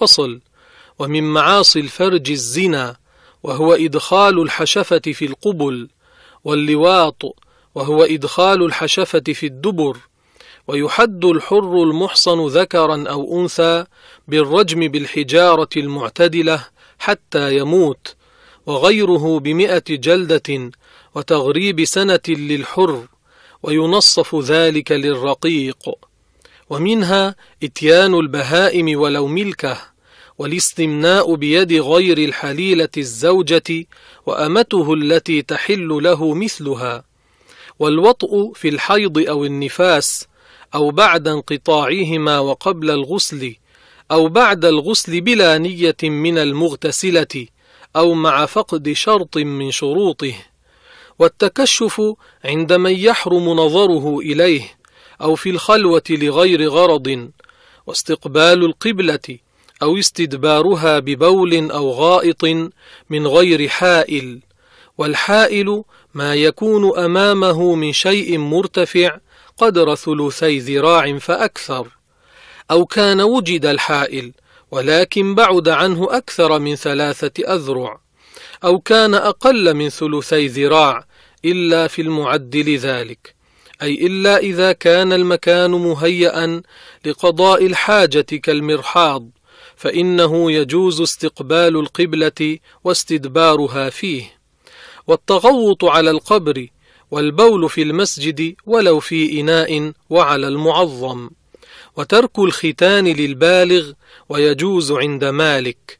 فصل ومن معاصي الفرج الزنا وهو إدخال الحشفة في القبل واللواط وهو إدخال الحشفة في الدبر ويحد الحر المحصن ذكرا أو أنثى بالرجم بالحجارة المعتدلة حتى يموت وغيره بمئة جلدة وتغريب سنة للحر وينصف ذلك للرقيق ومنها اتيان البهائم ولو ملكه والاستمناء بيد غير الحليلة الزوجة وأمته التي تحل له مثلها والوطء في الحيض أو النفاس أو بعد انقطاعهما وقبل الغسل أو بعد الغسل بلا نية من المغتسلة أو مع فقد شرط من شروطه والتكشف عند من يحرم نظره إليه أو في الخلوة لغير غرض واستقبال القبلة أو استدبارها ببول أو غائط من غير حائل والحائل ما يكون أمامه من شيء مرتفع قدر ثلثي ذراع فأكثر أو كان وجد الحائل ولكن بعد عنه أكثر من ثلاثة أذرع أو كان أقل من ثلثي ذراع إلا في المعدل ذلك أي إلا إذا كان المكان مهيئا لقضاء الحاجة كالمرحاض فإنه يجوز استقبال القبلة واستدبارها فيه والتغوط على القبر والبول في المسجد ولو في إناء وعلى المعظم وترك الختان للبالغ ويجوز عند مالك